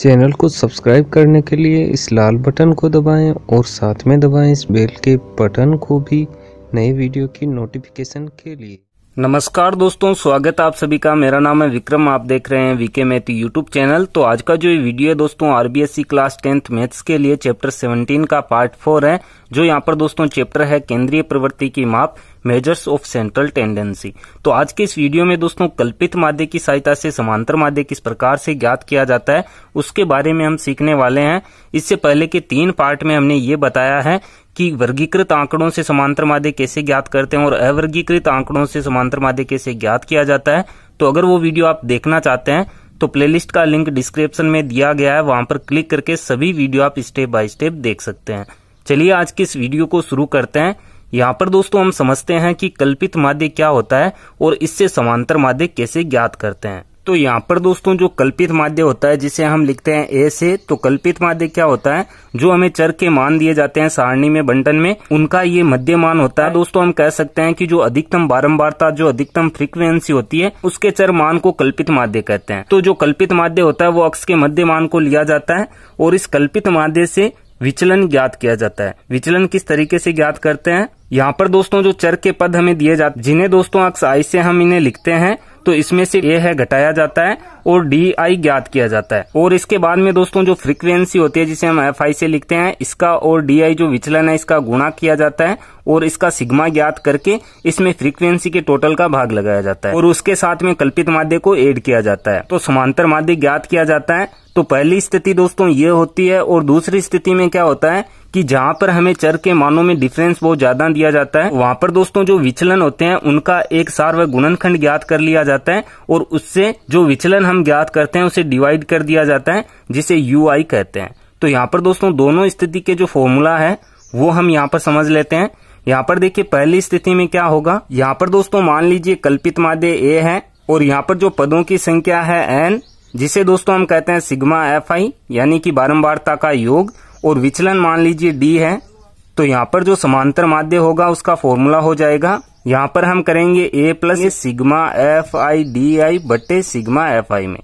channel को subscribe करने के लिए इस लाल बटन को दबाएं और साथ में दबाएं इस बेल के बटन को भी नए वीडियो की नोटिफिकेशन के लिए नमस्कार दोस्तों स्वागत है आप सभी का मेरा नाम है विक्रम आप देख रहे हैं वीके मैथ यूट्यूब चैनल तो आज का जो ये वीडियो है दोस्तों आरबीएससी क्लास टेंथ मैथ्स के लिए चैप्टर 17 का पार्ट फोर है जो यहाँ पर दोस्तों चैप्टर है केंद्रीय प्रवृत्ति की माप मेजर्स ऑफ सेंट्रल टेंडेंसी तो आज के इस वीडियो में दोस्तों कल्पित माध्य की सहायता से समांतर माध्य किस प्रकार से ज्ञात किया जाता है उसके बारे में हम सीखने वाले हैं इससे पहले के तीन पार्ट में हमने ये बताया है कि वर्गीकृत आंकड़ों से समांतर मादे कैसे ज्ञात करते हैं और अवर्गीकृत आंकड़ों से समांतर मादे कैसे ज्ञात किया जाता है तो अगर वो वीडियो आप देखना चाहते हैं तो प्लेलिस्ट का लिंक डिस्क्रिप्शन में दिया गया है वहां पर क्लिक करके सभी वीडियो आप स्टेप बाय स्टेप देख सकते हैं चलिए आज के इस वीडियो को शुरू करते हैं यहाँ पर दोस्तों हम समझते हैं कि कल्पित माध्य क्या होता है और इससे समांतर माध्य कैसे ज्ञात करते हैं तो यहाँ पर दोस्तों जो कल्पित माध्य होता है जिसे हम लिखते हैं ए से तो कल्पित माध्य क्या होता है जो हमें चर के मान दिए जाते हैं सारणी में बंटन में उनका ये मध्य मान होता है दोस्तों हम कह सकते हैं कि जो अधिकतम बारंबारता जो अधिकतम फ्रीक्वेंसी होती है उसके चर मान को कल्पित माध्य कहते हैं तो जो कल्पित माध्य होता है वो अक्ष के मध्य मान को लिया जाता है और इस कल्पित माध्य से विचलन ज्ञात किया जाता है विचलन किस तरीके से ज्ञात करते हैं यहाँ पर दोस्तों जो चर के पद हमें दिए जाते जिन्हें दोस्तों अक्ष आई से हम इन्हें लिखते हैं तो इसमें से यह है घटाया जाता है और डी आई ज्ञात किया जाता है और इसके बाद में दोस्तों जो फ्रीक्वेंसी होती है जिसे हम एफ आई से लिखते हैं इसका और डी आई जो विचलन है इसका गुणा किया जाता है और इसका सिग्मा ज्ञात करके इसमें फ्रीक्वेंसी के टोटल का भाग लगाया जाता है और उसके साथ में कल्पित माध्य को एड किया जाता है तो समांतर माध्य ज्ञात किया जाता है तो पहली स्थिति दोस्तों ये होती है और दूसरी स्थिति में क्या होता है कि जहाँ पर हमें चर के मानों में डिफरेंस बहुत ज्यादा दिया जाता है वहाँ पर दोस्तों जो विचलन होते हैं उनका एक सार व गुणनखंड ज्ञात कर लिया जाता है और उससे जो विचलन हम हम ज्ञात करते हैं उसे डिवाइड कर दिया जाता है जिसे यू आई कहते हैं तो यहाँ पर दोस्तों दोनों स्थिति के जो फॉर्मूला है वो हम यहाँ पर समझ लेते हैं यहाँ पर देखिए पहली स्थिति में क्या होगा यहाँ पर दोस्तों मान लीजिए कल्पित माध्य ए है और यहाँ पर जो पदों की संख्या है एन जिसे दोस्तों हम कहते हैं सिग्मा एफ आई यानी कि बारंबारता का योग और विचलन मान लीजिए डी है तो यहाँ पर जो समांतर माध्य होगा उसका फॉर्मूला हो जाएगा यहाँ पर हम करेंगे A plus sigma F I D I बटे सिग्मा एफ आई में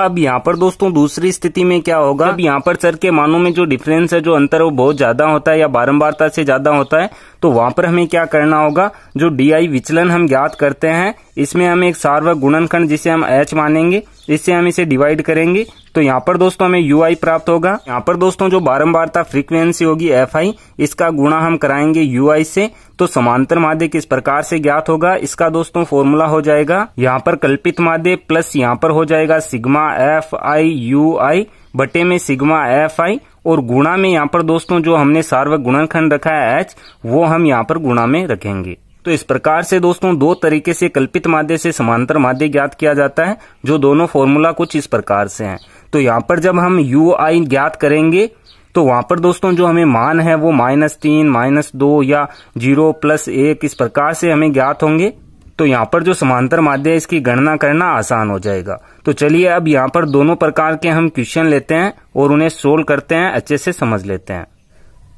अब यहाँ पर दोस्तों दूसरी स्थिति में क्या होगा अब यहाँ पर सर के मानों में जो डिफरेंस है जो अंतर वो बहुत ज्यादा होता है या बारंबारता से ज्यादा होता है तो वहां पर हमें क्या करना होगा जो डी आई विचलन हम ज्ञात करते हैं इसमें हम एक सार्वक गुणनखंड जिसे हम एच मानेंगे तो इससे हम इसे डिवाइड करेंगे तो यहाँ पर दोस्तों हमें यू आई प्राप्त होगा यहाँ पर दोस्तों जो बारम्बारता फ्रीक्वेंसी होगी एफ आई इसका गुणा हम कराएंगे यू आई से तो समांतर माध्य किस प्रकार से ज्ञात होगा इसका दोस्तों फॉर्मूला हो जाएगा यहाँ पर कल्पित माध्य प्लस यहाँ पर हो जाएगा sigma F I U I बटे में सिग्मा एफ आई और गुणा में यहाँ पर दोस्तों जो हमने सार्वक गुणनखंड रखा है एच वो हम यहाँ पर गुणा में रखेंगे तो इस प्रकार से दोस्तों दो तरीके से कल्पित माध्य से समांतर माध्य ज्ञात किया जाता है जो दोनों फॉर्मूला कुछ इस प्रकार से हैं तो यहाँ पर जब हम यू आई ज्ञात करेंगे तो वहां पर दोस्तों जो हमें मान है वो माइनस तीन माइनस दो या जीरो प्लस एक इस प्रकार से हमें ज्ञात होंगे तो यहाँ पर जो समांतर माध्य है इसकी गणना करना आसान हो जाएगा तो चलिए अब यहाँ पर दोनों प्रकार के हम क्वेश्चन लेते हैं और उन्हें सोल्व करते हैं अच्छे से समझ लेते हैं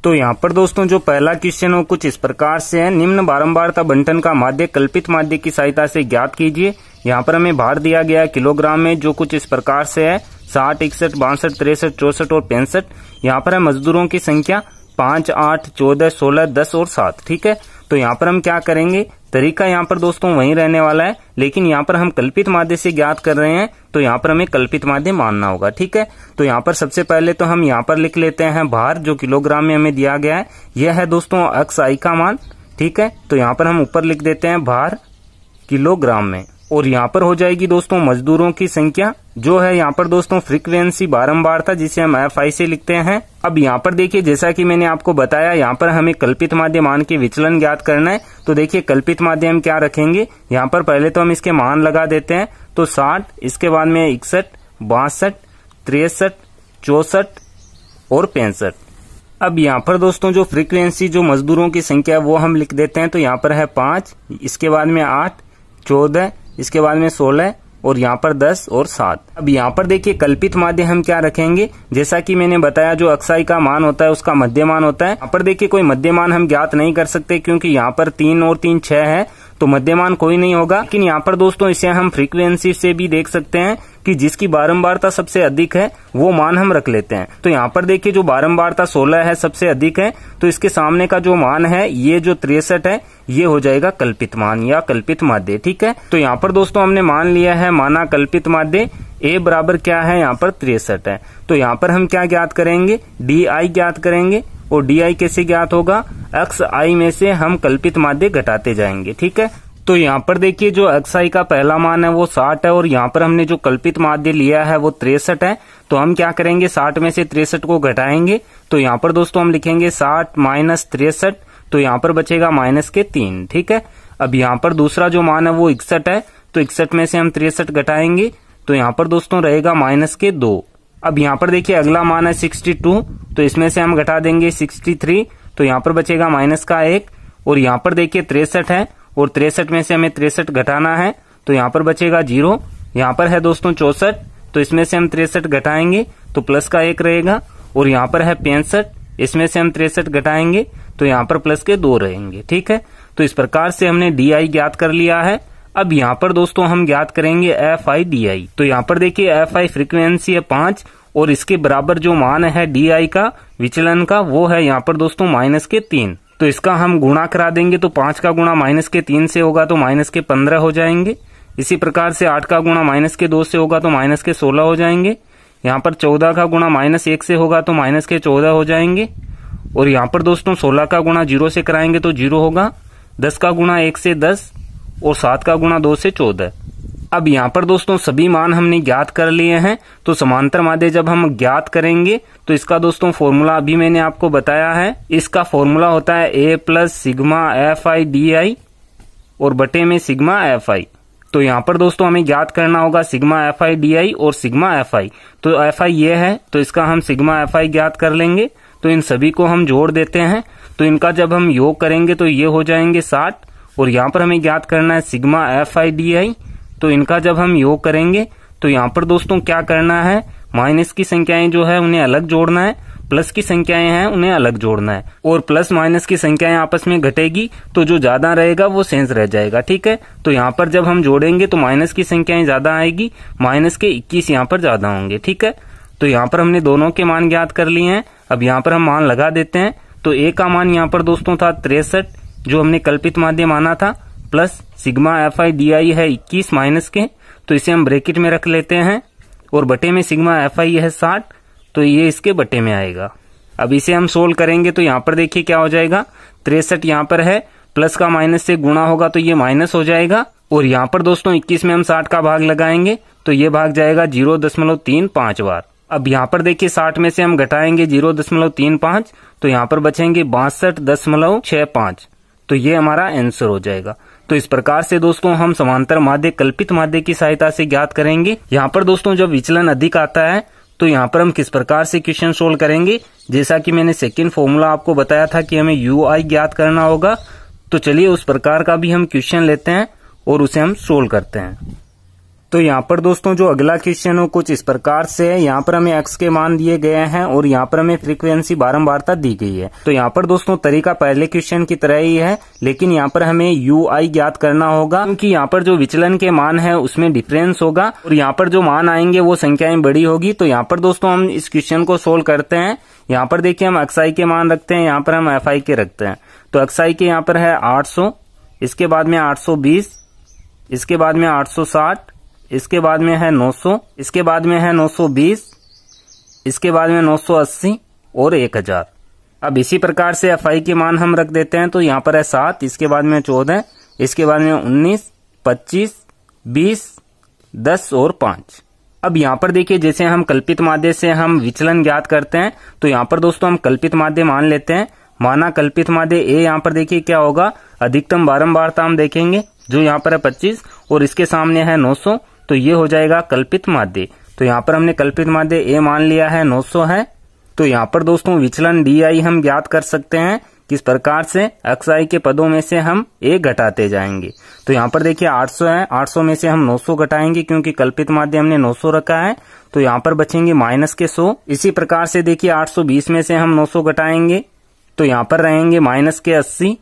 तो यहाँ पर दोस्तों जो पहला क्वेश्चन हो कुछ इस प्रकार से है निम्न बारंबारता बंटन का माध्य कल्पित माध्य की सहायता से ज्ञात कीजिए यहाँ पर हमें भार दिया गया किलोग्राम में जो कुछ इस प्रकार से है साठ इकसठ बासठ तिरसठ चौसठ और पैंसठ यहाँ पर है मजदूरों की संख्या पांच आठ चौदह सोलह दस और सात ठीक है तो यहाँ पर हम क्या करेंगे तरीका यहाँ पर दोस्तों वही रहने वाला है लेकिन यहाँ पर हम कल्पित माध्य से ज्ञात कर रहे हैं तो यहाँ पर हमें कल्पित माध्य मानना होगा ठीक है तो यहाँ पर सबसे पहले तो हम यहाँ पर लिख लेते हैं भार जो किलोग्राम में हमें दिया गया है यह है दोस्तों अक्स आई का मान ठीक है तो यहाँ पर हम ऊपर लिख देते हैं भार किलोग्राम में और यहाँ पर हो जाएगी दोस्तों मजदूरों की संख्या जो है यहाँ पर दोस्तों फ्रीक्वेंसी था जिसे हम एफ आई से लिखते हैं अब यहाँ पर देखिए जैसा कि मैंने आपको बताया यहाँ पर हमें कल्पित माध्यम मान के विचलन ज्ञात करना है तो देखिए कल्पित माध्यम क्या रखेंगे यहाँ पर पहले तो हम इसके मान लगा देते हैं तो साठ इसके बाद में इकसठ बासठ तिरसठ चौसठ और पैंसठ अब यहाँ पर दोस्तों जो फ्रीक्वेंसी जो मजदूरों की संख्या है वो हम लिख देते हैं तो यहाँ पर है पांच इसके बाद में आठ चौदह इसके बाद में सोलह और यहाँ पर दस और सात अब यहाँ पर देखिए कल्पित माध्य हम क्या रखेंगे जैसा कि मैंने बताया जो अक्साई का मान होता है उसका मध्यमान होता है यहाँ पर देखिए कोई मध्यमान हम ज्ञात नहीं कर सकते क्योंकि यहाँ पर तीन और तीन छह है तो मध्यमान कोई नहीं होगा लेकिन यहाँ पर दोस्तों इसे हम फ्रीक्वेंसी से भी देख सकते हैं कि जिसकी बारंबारता सबसे अधिक है वो मान हम रख लेते हैं तो यहाँ पर देखिए जो बारंबारता 16 है सबसे अधिक है तो इसके सामने का जो मान है ये जो तिरसठ है ये हो जाएगा कल्पित मान या कल्पित माध्य ठीक है तो यहाँ पर दोस्तों हमने मान लिया है माना कल्पित माध्य ए बराबर क्या है यहाँ पर तिरसठ है तो यहाँ पर हम क्या ज्ञात करेंगे डी आई ज्ञात करेंगे और डी आई कैसे ज्ञात होगा एक्स आई में से हम कल्पित माध्य घटाते जाएंगे ठीक है तो यहाँ पर देखिए जो एक्स आई का पहला मान है वो साठ है और यहाँ पर हमने जो कल्पित माध्य लिया है वो तिरसठ है तो हम क्या करेंगे साठ में से तिरसठ को घटाएंगे तो यहाँ पर दोस्तों हम लिखेंगे साठ माइनस तिरसठ तो यहाँ पर बचेगा माइनस के तीन ठीक है अब यहाँ पर दूसरा जो मान है वो इकसठ है तो इकसठ में से हम तिरसठ घटाएंगे तो यहाँ पर दोस्तों रहेगा माइनस के दो अब यहाँ पर देखिए अगला मान है सिक्सटी टू तो इसमें से हम घटा देंगे सिक्सटी थ्री तो यहाँ पर बचेगा माइनस का एक और यहाँ पर देखिए तिरसठ है और तिरसठ में से हमें तिरसठ घटाना है तो यहाँ पर बचेगा जीरो यहाँ पर है दोस्तों चौसठ तो इसमें से हम तिरसठ घटाएंगे तो प्लस का एक रहेगा और यहाँ पर है पैंसठ इसमें से हम तिरसठ घटाएंगे तो यहाँ पर प्लस के दो रहेंगे ठीक है तो इस प्रकार से हमने डी ज्ञात कर लिया है अब यहाँ पर दोस्तों हम ज्ञात करेंगे एफ आई डी आई तो यहाँ पर देखिए एफ आई फ्रिक्वेंसी है पांच और इसके बराबर जो मान है डी आई का विचलन का वो है यहाँ पर दोस्तों माइनस के तीन तो इसका हम गुणा करा देंगे तो पांच का गुणा माइनस के तीन से होगा तो माइनस के पंद्रह हो जाएंगे इसी प्रकार से आठ का गुणा माइनस के दो से होगा तो माइनस के सोलह हो जाएंगे यहाँ पर चौदह का गुणा माइनस एक से होगा तो माइनस के चौदह हो जाएंगे और यहाँ पर दोस्तों सोलह का गुणा जीरो से कराएंगे तो जीरो होगा दस का गुणा एक से दस और सात का गुणा दो से चौदह अब यहाँ पर दोस्तों सभी मान हमने ज्ञात कर लिए हैं तो समांतर मादे जब हम ज्ञात करेंगे तो इसका दोस्तों फॉर्मूला अभी मैंने आपको बताया है इसका फॉर्मूला होता है A plus sigma F I D I और बटे में सिग्मा एफ आई तो यहाँ पर दोस्तों हमें ज्ञात करना होगा sigma F I D I और सिग्मा एफ आई तो एफ आई ये है तो इसका हम सिग्मा एफ आई ज्ञात कर लेंगे तो इन सभी को हम जोड़ देते हैं तो इनका जब हम योग करेंगे तो ये हो जाएंगे साठ और यहाँ पर हमें ज्ञात करना है sigma F I D I तो इनका जब हम योग करेंगे तो यहाँ पर दोस्तों क्या करना है माइनस की संख्याएं जो है उन्हें अलग जोड़ना है प्लस की संख्याएं हैं उन्हें अलग जोड़ना है और प्लस माइनस की संख्याएं आपस में घटेगी तो जो ज्यादा रहेगा वो सेंस रह जाएगा ठीक है तो यहाँ पर जब हम जोड़ेंगे तो माइनस की संख्याएं ज्यादा आएगी माइनस के 21 यहाँ पर ज्यादा होंगे ठीक है तो यहाँ पर हमने दोनों के मान ज्ञात कर लिए हैं अब यहाँ पर हम मान लगा देते हैं तो एक का मान यहाँ पर दोस्तों था तिरसठ जो हमने कल्पित माध्य माना था plus sigma F I D I है 21 माइनस के तो इसे हम ब्रेकेट में रख लेते हैं और बटे में सिग्मा एफ आई है 60 तो ये इसके बटे में आएगा अब इसे हम सोल्व करेंगे तो यहाँ पर देखिए क्या हो जाएगा तिरसठ यहाँ पर है प्लस का माइनस से गुणा होगा तो ये माइनस हो जाएगा और यहाँ पर दोस्तों 21 में हम 60 का भाग लगाएंगे तो ये भाग जाएगा जीरो दशमलव तीन पांच बार अब यहाँ पर देखिए 60 में से हम घटाएंगे जीरो दशमलव तीन पांच तो यहाँ पर बचेंगे बासठ दशमलव छह पांच तो ये हमारा आंसर हो जाएगा तो इस प्रकार से दोस्तों हम समांतर माध्य कल्पित माध्य की सहायता से ज्ञात करेंगे यहाँ पर दोस्तों जब विचलन अधिक आता है तो यहाँ पर हम किस प्रकार से क्वेश्चन सोल्व करेंगे जैसा कि मैंने सेकेंड फॉर्मूला आपको बताया था कि हमें यू आई ज्ञात करना होगा तो चलिए उस प्रकार का भी हम क्वेश्चन लेते हैं और उसे हम सोल्व करते हैं तो यहाँ पर दोस्तों जो अगला क्वेश्चन हो कुछ इस प्रकार से है यहाँ पर हमें एक्स के मान दिए गए हैं और यहाँ पर हमें फ्रीक्वेंसी बारंबारता दी गई है तो यहाँ पर दोस्तों तरीका पहले क्वेश्चन की तरह ही है लेकिन यहाँ पर हमें यू आई ज्ञात करना होगा क्योंकि यहाँ पर जो विचलन के मान है उसमें डिफरेंस होगा और यहाँ पर जो मान आएंगे वो संख्याएं बड़ी होगी तो यहाँ पर दोस्तों हम इस क्वेश्चन को सोल्व करते हैं यहाँ पर देखिये हम एक्स के मान रखते हैं यहाँ पर हम एफ के रखते हैं तो एक्स के यहाँ पर है आठ इसके बाद में आठ इसके बाद में आठ इसके बाद में है 900 इसके बाद में है 920 इसके बाद में 980 और 1000 अब इसी प्रकार से एफ आई के मान हम रख देते हैं तो यहाँ पर है सात इसके बाद में चौदह इसके बाद में उन्नीस पच्चीस बीस दस और पांच अब यहाँ पर देखिए जैसे हम कल्पित माध्य से हम विचलन ज्ञात करते हैं तो यहाँ पर दोस्तों हम कल्पित माध्य मान लेते हैं माना कल्पित माध्य ए यहाँ पर देखिए क्या होगा अधिकतम बारम्बारता हम देखेंगे जो यहाँ पर है पच्चीस और इसके सामने है नौ सौ तो ये हो जाएगा कल्पित माध्य तो यहाँ पर हमने कल्पित माध्य ए मान लिया है 900 है तो यहाँ पर दोस्तों विचलन डी आई हम ज्ञात कर सकते हैं किस प्रकार से एक्स आई के पदों में से हम ए घटाते जाएंगे तो यहाँ पर देखिए 800 है 800 में से हम 900 घटाएंगे क्योंकि कल्पित माध्य हमने 900 रखा है तो यहाँ पर बचेंगे माइनस के 100 इसी प्रकार से देखिए 820 में से हम 900 घटाएंगे तो यहाँ पर रहेंगे माइनस के 80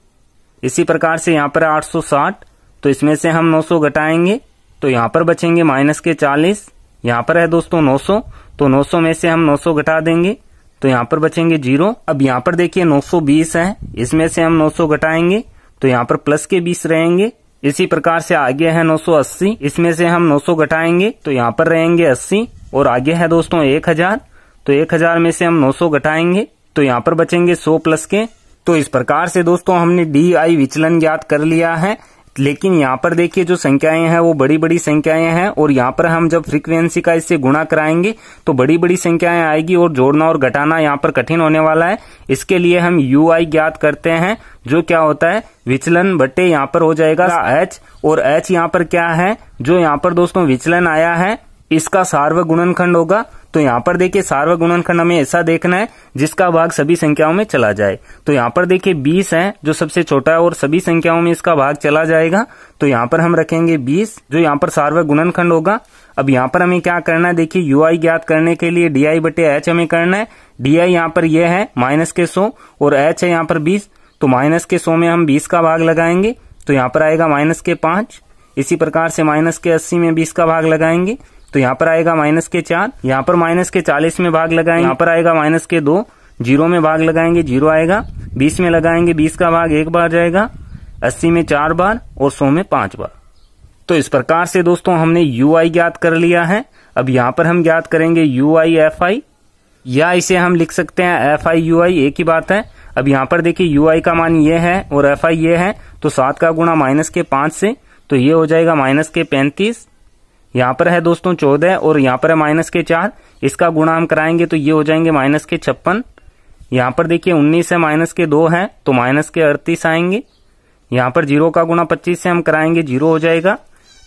इसी प्रकार से यहाँ पर 860 तो इसमें से हम 900 घटाएंगे तो यहाँ पर बचेंगे माइनस के चालीस यहाँ पर है दोस्तों 900 तो 900 में से हम 900 घटा देंगे तो यहाँ पर बचेंगे जीरो अब यहाँ पर देखिए 920 है इसमें से हम 900 घटाएंगे तो यहाँ पर प्लस के 20 रहेंगे इसी प्रकार से आगे है 980 इसमें से हम 900 घटाएंगे तो यहाँ पर रहेंगे 80 और आगे है दोस्तों 1000 तो 1000 में से हम 900 घटाएंगे तो यहाँ पर बचेंगे 100 प्लस के तो इस प्रकार से दोस्तों हमने डी आई विचलन ज्ञात कर लिया है लेकिन यहाँ पर देखिए जो संख्याएं हैं वो बड़ी बड़ी संख्याएं हैं और यहाँ पर हम जब फ्रीक्वेंसी का इससे गुणा कराएंगे तो बड़ी बड़ी संख्याएं आएगी और जोड़ना और घटाना यहाँ पर कठिन होने वाला है इसके लिए हम यू आई ज्ञात करते हैं जो क्या होता है विचलन बटे यहाँ पर हो जाएगा एच और एच यहाँ पर क्या है जो यहाँ पर दोस्तों विचलन आया है इसका सार्व खंड होगा तो यहाँ पर देखिए सार्वगुणन खंड हमें ऐसा देखना है जिसका भाग सभी संख्याओं में चला जाए तो यहाँ पर देखिए बीस है जो सबसे छोटा है और सभी संख्याओं में इसका भाग चला जाएगा तो यहाँ पर हम रखेंगे बीस जो यहाँ पर गुणन खंड होगा अब यहाँ पर हमें क्या करना है देखिए यू आई ज्ञात करने के लिए डी आई बटे एच हमें करना है डी आई यहाँ पर यह है माइनस के सो और एच है यहाँ पर बीस तो माइनस के सो में हम बीस का भाग लगाएंगे तो यहाँ पर आएगा माइनस के पांच इसी प्रकार से माइनस के अस्सी में बीस का भाग लगाएंगे तो यहाँ पर आएगा माइनस के चार यहाँ पर माइनस के चालीस में भाग लगाएंगे यहाँ पर आएगा माइनस के दो जीरो में भाग लगाएंगे जीरो आएगा बीस में लगाएंगे बीस का भाग एक बार जाएगा अस्सी में चार बार और सौ में पांच बार तो इस प्रकार से दोस्तों हमने यू आई ज्ञात कर लिया है अब यहाँ पर हम ज्ञात करेंगे यू आई एफ आई या इसे हम लिख सकते हैं एफ आई यू आई एक ही बात है अब यहाँ पर देखिए यू आई का मान ये है और एफ आई ये है तो सात का गुणा माइनस के पांच से तो ये हो जाएगा माइनस के पैंतीस यहाँ पर है दोस्तों चौदह और यहाँ पर है माइनस के चार इसका गुणा हम कराएंगे तो ये हो जाएंगे माइनस के छप्पन यहाँ पर देखिए उन्नीस है माइनस के दो है तो माइनस के अड़तीस आएंगे यहाँ पर जीरो का गुणा पच्चीस से हम कराएंगे जीरो हो जाएगा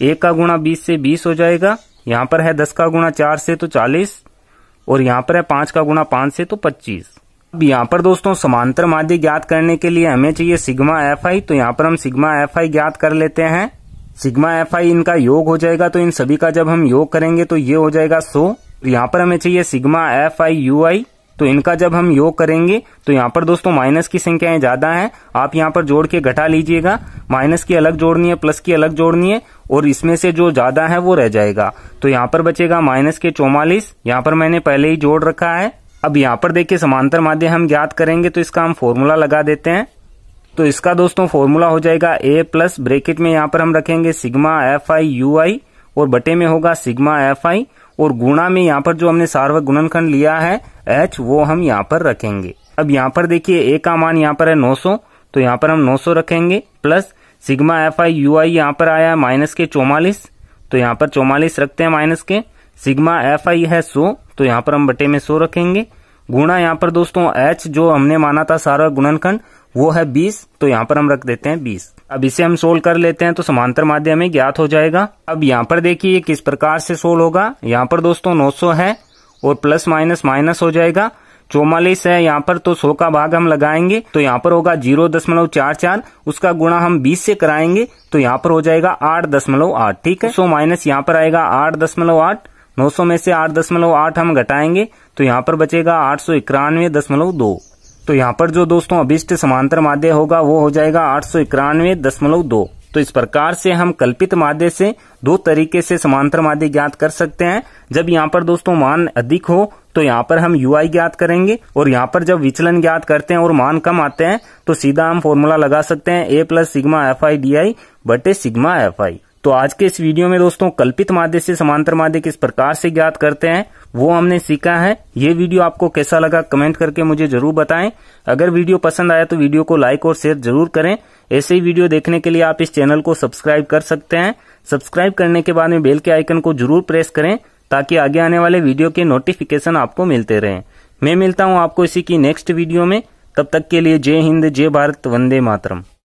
एक का गुणा बीस से बीस हो जाएगा यहाँ पर है दस का गुणा चार से तो चालीस और यहाँ पर है पांच का गुणा पांच से तो पच्चीस अब यहाँ पर दोस्तों समांतर माध्य ज्ञात करने के लिए हमें चाहिए सिग्मा एफ आई तो यहाँ पर हम सिग्मा एफ आई ज्ञात कर लेते हैं सिग्मा एफ आई इनका योग हो जाएगा तो इन सभी का जब हम योग करेंगे तो ये हो जाएगा सो यहाँ पर हमें चाहिए sigma F I U I तो इनका जब हम योग करेंगे तो यहाँ पर दोस्तों माइनस की संख्याएं ज्यादा हैं आप यहाँ पर जोड़ के घटा लीजिएगा माइनस की अलग जोड़नी है प्लस की अलग जोड़नी है और इसमें से जो ज्यादा है वो रह जाएगा तो यहाँ पर बचेगा माइनस के चौवालीस यहाँ पर मैंने पहले ही जोड़ रखा है अब यहाँ पर देखिए समांतर माध्यम हम ज्ञात करेंगे तो इसका हम फॉर्मूला लगा देते हैं तो इसका दोस्तों फॉर्मूला हो जाएगा ए प्लस ब्रेकेट में यहाँ पर हम रखेंगे sigma F I U I और बटे में होगा सिग्मा एफ आई और गुणा में यहाँ पर जो हमने सार्वक गुणनखंड लिया है एच वो हम यहाँ पर रखेंगे अब यहाँ पर देखिए ए का मान यहाँ पर है 900 तो यहाँ पर हम 900 रखेंगे plus sigma F I U I यहाँ पर आया है माइनस के चौवालीस तो यहाँ पर चौवालीस रखते हैं माइनस के सिग्मा एफ आई है सो तो यहाँ पर हम बटे में सो रखेंगे गुणा यहाँ पर दोस्तों एच जो हमने माना था सार्वक गुणनखंड वो है बीस तो यहाँ पर हम रख देते हैं बीस अब इसे हम सोल्व कर लेते हैं तो समांतर माध्यम ज्ञात हो जाएगा अब यहाँ पर देखिए किस प्रकार से सोल्व होगा यहाँ पर दोस्तों सौ है और प्लस माइनस माइनस हो जाएगा चौवालीस है यहाँ पर तो सौ का भाग हम लगाएंगे तो यहाँ पर होगा जीरो दशमलव चार चार उसका गुणा हम बीस से कराएंगे तो यहाँ पर हो जाएगा आठ दशमलव आठ ठीक है सो माइनस यहाँ पर आएगा आठ दशमलव आठ नौ सौ में से आठ दशमलव आठ हम घटाएंगे तो यहाँ पर बचेगा आठ सौ इक्यानवे दशमलव दो तो यहाँ पर जो दोस्तों अभिष्ट समांतर माध्य होगा वो हो जाएगा आठ सौ दशमलव दो तो इस प्रकार से हम कल्पित माध्य से दो तरीके से समांतर माध्य ज्ञात कर सकते हैं जब यहाँ पर दोस्तों मान अधिक हो तो यहाँ पर हम यू ज्ञात करेंगे और यहाँ पर जब विचलन ज्ञात करते हैं और मान कम आते हैं तो सीधा हम फॉर्मूला लगा सकते हैं A plus sigma F I D I बटे सिग्मा एफ आई तो आज के इस वीडियो में दोस्तों कल्पित माध्य से समांतर माध्य किस प्रकार से ज्ञात करते हैं वो हमने सीखा है ये वीडियो आपको कैसा लगा कमेंट करके मुझे जरूर बताएं अगर वीडियो पसंद आया तो वीडियो को लाइक और शेयर जरूर करें ऐसे ही वीडियो देखने के लिए आप इस चैनल को सब्सक्राइब कर सकते हैं सब्सक्राइब करने के बाद में बेल के आइकन को जरूर प्रेस करें ताकि आगे आने वाले वीडियो के नोटिफिकेशन आपको मिलते रहे मैं मिलता हूँ आपको इसी की नेक्स्ट वीडियो में तब तक के लिए जय हिंद जय भारत वंदे मातरम